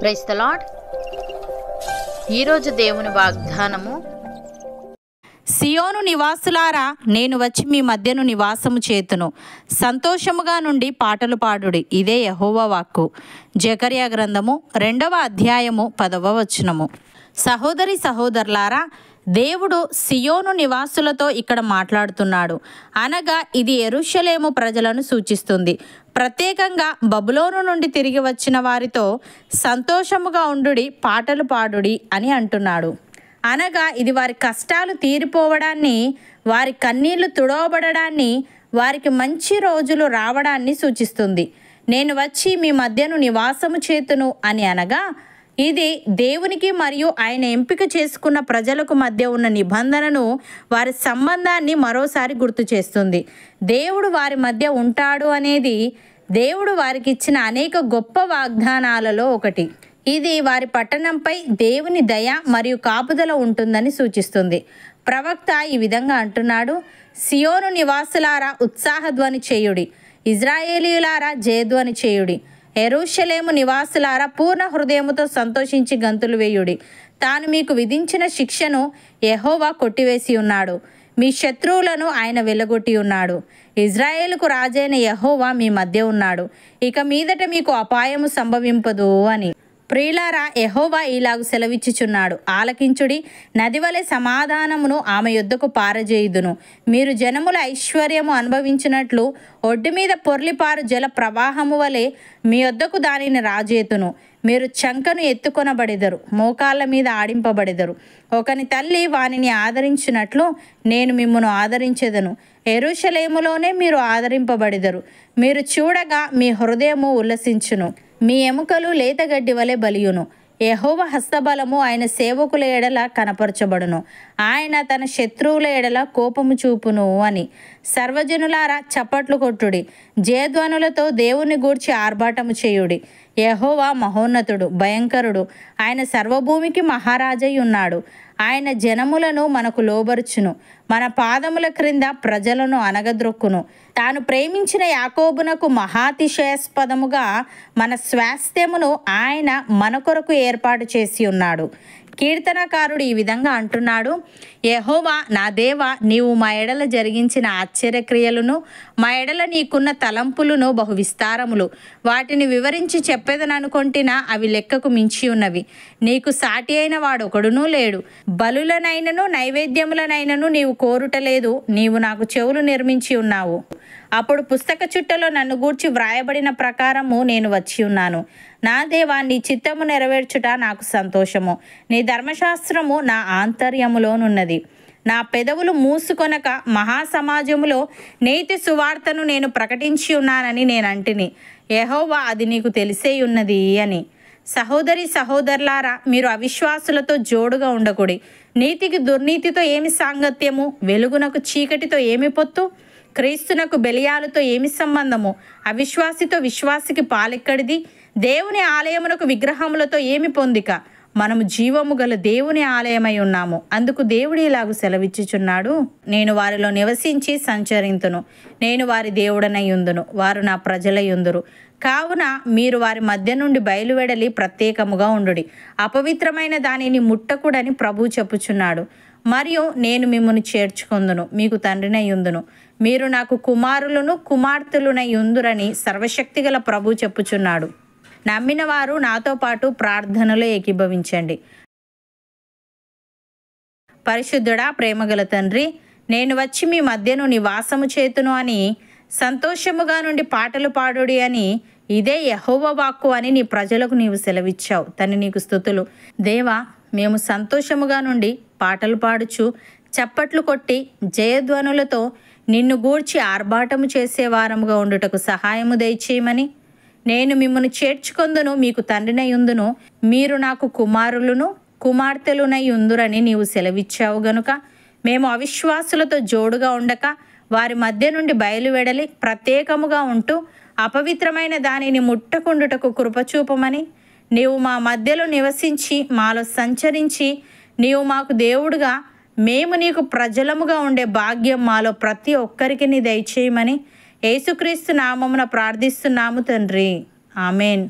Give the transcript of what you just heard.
price ఈరోజు దేవుని వాగ్దానము సియోను నివాసులారా నేను వచ్చి మీ మధ్యను నివాసము చేతును సంతోషముగా నుండి పాటలు పాడుడి ఇదే యహోవ వాక్కు జకర్యా గ్రంథము రెండవ అధ్యాయము పదవ వచనము సహోదరి సహోదరులారా దేవుడు సియోను నివాసులతో ఇక్కడ మాట్లాడుతున్నాడు అనగా ఇది ఎరుషలేము ప్రజలను సూచిస్తుంది ప్రత్యేకంగా బబులోను నుండి తిరిగి వచ్చిన వారితో సంతోషముగా ఉండుడి పాటలు పాడుడి అని అంటున్నాడు అనగా ఇది వారి కష్టాలు తీరిపోవడాన్ని వారి కన్నీళ్లు తుడవబడడాన్ని వారికి మంచి రోజులు రావడాన్ని సూచిస్తుంది నేను వచ్చి మీ మధ్యను నివాసము చేతును అని అనగా ఇది దేవునికి మరియు ఆయన ఎంపిక చేసుకున్న ప్రజలకు మధ్య ఉన్న నిబంధనను వారి సంబంధాన్ని మరోసారి గుర్తు చేస్తుంది దేవుడు వారి మధ్య ఉంటాడు అనేది దేవుడు వారికి ఇచ్చిన అనేక గొప్ప వాగ్దానాలలో ఒకటి ఇది వారి పట్టణంపై దేవుని దయ మరియు కాపుదల ఉంటుందని సూచిస్తుంది ప్రవక్త ఈ విధంగా అంటున్నాడు సియోను నివాసులారా ఉత్సాహధ్వని చేయుడి ఇజ్రాయేలీయులారా జయధ్వని చేయుడి ఎరుషలేము నివాసులారా పూర్ణ హృదయముతో సంతోషించి గంతులు వేయుడి తాను మీకు విధించిన శిక్షను ఎహోవా కొట్టివేసి ఉన్నాడు మీ శత్రువులను ఆయన వెలగొట్టి ఉన్నాడు ఇజ్రాయేల్కు రాజైన యహోవా మీ మధ్య ఉన్నాడు ఇక మీదట మీకు అపాయము సంభవింపదు అని ప్రియులారా ఎహోవా ఇలాగు సెలవిచ్చుచున్నాడు ఆలకించుడి నదివలే సమాధానమును ఆమె యొద్దకు పారజేయుదును మీరు జనముల ఐశ్వర్యము అనుభవించినట్లు ఒడ్డు మీద పొర్లిపారు జల ప్రవాహము వలె మీ యొద్దకు దానిని రాజేతును మీరు చంకను ఎత్తుకొనబడెదరు మోకాళ్ళ మీద ఆడింపబడెదరు ఒకని తల్లి వానిని ఆదరించినట్లు నేను మిమ్మను ఆదరించెదను ఎరుషలేములోనే మీరు ఆదరింపబడెదరు మీరు చూడగా మీ హృదయము ఉల్లసించును మీ ఎముకలు లేతగడ్డి వలె బలియును యహోవ హస్తబలము ఆయన సేవకుల ఎడల కనపరచబడును ఆయన తన శత్రువుల ఎడల కోపము చూపును అని సర్వజనులారా చప్పట్లు కొట్టుడి జయధ్వనులతో దేవుని గూర్చి ఆర్భాటము చేయుడి యహోవా మహోన్నతుడు భయంకరుడు ఆయన సర్వభూమికి మహారాజై ఉన్నాడు ఆయన జనములను మనకు లోబరుచును మన పాదముల క్రింద ప్రజలను అనగద్రొక్కును తాను ప్రేమించిన యాకోబునకు మహాతిశయాస్పదముగా మన స్వాస్థ్యమును ఆయన మన కొరకు ఏర్పాటు చేసి ఉన్నాడు కీర్తనకారుడు ఈ విధంగా అంటున్నాడు యహోవా నా దేవ నీవు మా ఎడల జరిగించిన ఆశ్చర్యక్రియలను మా ఎడల నీకున్న తలంపులను బహు విస్తారములు వాటిని వివరించి చెప్పేదననుకొంటినా అవి లెక్కకు మించి ఉన్నవి నీకు సాటి అయిన వాడు ఒకడునూ లేడు బలులనైనను నైవేద్యములనైనను నీవు కోరుటలేదు నీవు నాకు చెవులు నిర్మించి ఉన్నావు అప్పుడు పుస్తక చుట్టలో నన్ను గూర్చి వ్రాయబడిన ప్రకారము నేను వచ్చి ఉన్నాను నా దేవా నీ చిత్తము నెరవేర్చుట నాకు సంతోషము నీ ధర్మశాస్త్రము నా ఆంతర్యములోనున్నది నా పెదవులు మూసుకొనక మహాసమాజములో నేతి సువార్తను నేను ప్రకటించి ఉన్నానని నేను అంటిని ఏహోవా అది నీకు తెలిసే ఉన్నది అని సహోదరి సహోదరులారా మీరు అవిశ్వాసులతో జోడుగా ఉండకూడి నీతికి దుర్నీతితో ఏమి సాంగత్యము వెలుగునకు చీకటితో ఏమి పొత్తు క్రీస్తునకు బెలియాలతో ఏమి సంబంధము అవిశ్వాసితో విశ్వాసికి పాలెక్కడిది దేవుని ఆలయమునకు విగ్రహములతో ఏమి పొందిక మనము జీవము గల దేవుని ఆలయమై ఉన్నాము అందుకు దేవుడు ఇలాగ సెలవిచ్చుచున్నాడు నేను వారిలో నివసించి సంచరింతును నేను వారి దేవుడనయుందును వారు నా ప్రజలయుందురు కావున మీరు వారి మధ్య నుండి బయలువెడలి ప్రత్యేకముగా ఉండుడి అపవిత్రమైన దానిని ముట్టకుడని ప్రభు చెప్పుచున్నాడు మరియు నేను మిమ్మల్ని చేర్చుకుందును మీకు తండ్రినై ఉందును మీరు నాకు కుమారులను కుమార్తెలునై ఉందురని సర్వశక్తిగల ప్రభు చెప్పుచున్నాడు నమ్మిన వారు నాతో పాటు ప్రార్థనలో ఏకీభవించండి పరిశుద్ధుడా ప్రేమగల తండ్రి నేను వచ్చి మీ మధ్యను నివాసము చేతును అని సంతోషముగా నుండి పాటలు పాడుడి అని ఇదే యహోవ వాక్కు అని నీ ప్రజలకు నీవు సెలవిచ్చావు తని నీకు స్థుతులు దేవా మేము సంతోషముగా నుండి పాటలు పాడుచు చప్పట్లు కొట్టి జయధ్వనులతో నిన్ను గూర్చి ఆర్భాటము చేసేవారముగా ఉండుటకు సహాయము దయచేయమని నేను మిమ్మల్ని చేర్చుకొందును మీకు తండ్రినయుందును మీరు నాకు కుమారులను కుమార్తెలునై ఉందురని నీవు సెలవిచ్చావు గనుక మేము అవిశ్వాసులతో జోడుగా ఉండక వారి మధ్య నుండి బయలువెడలి ప్రత్యేకముగా ఉంటూ అపవిత్రమైన దానిని ముట్టకుండుటకు కృపచూపమని నీవు మా మధ్యలో నివసించి మాలో సంచరించి నీవు మాకు దేవుడుగా మేము నీకు ప్రజలముగా ఉండే భాగ్యం మాలో ప్రతి ఒక్కరికి నీ దయచేయమని యేసుక్రీస్తు నామమున ప్రార్థిస్తున్నాము తండ్రి ఆమెన్